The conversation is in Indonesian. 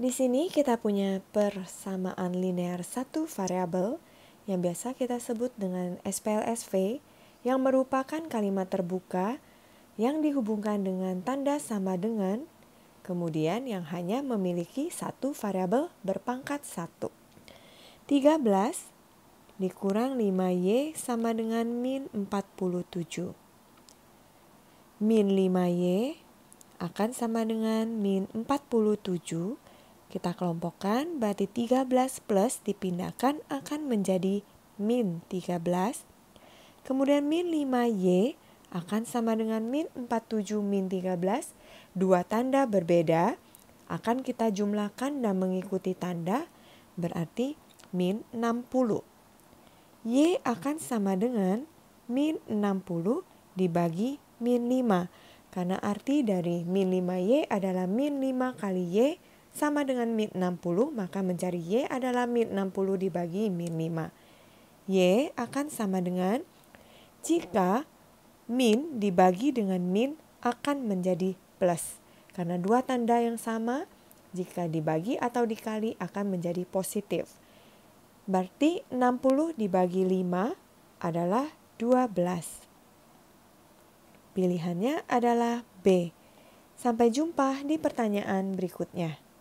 Di sini kita punya persamaan linear satu variabel yang biasa kita sebut dengan SPLSV yang merupakan kalimat terbuka yang dihubungkan dengan tanda sama dengan kemudian yang hanya memiliki satu variabel berpangkat satu. 13 dikurang 5Y sama dengan min 47. Min 5Y akan sama dengan min 47 kita kelompokkan berarti 13 plus dipindahkan akan menjadi min 13. Kemudian min 5Y akan sama dengan min 47 min 13. Dua tanda berbeda akan kita jumlahkan dan mengikuti tanda berarti min 60. Y akan sama dengan min 60 dibagi min 5 karena arti dari min 5Y adalah min 5 kali Y sama dengan min 60, maka mencari Y adalah min 60 dibagi min 5. Y akan sama dengan jika min dibagi dengan min akan menjadi plus. Karena dua tanda yang sama, jika dibagi atau dikali akan menjadi positif. Berarti 60 dibagi 5 adalah 12. Pilihannya adalah B. Sampai jumpa di pertanyaan berikutnya.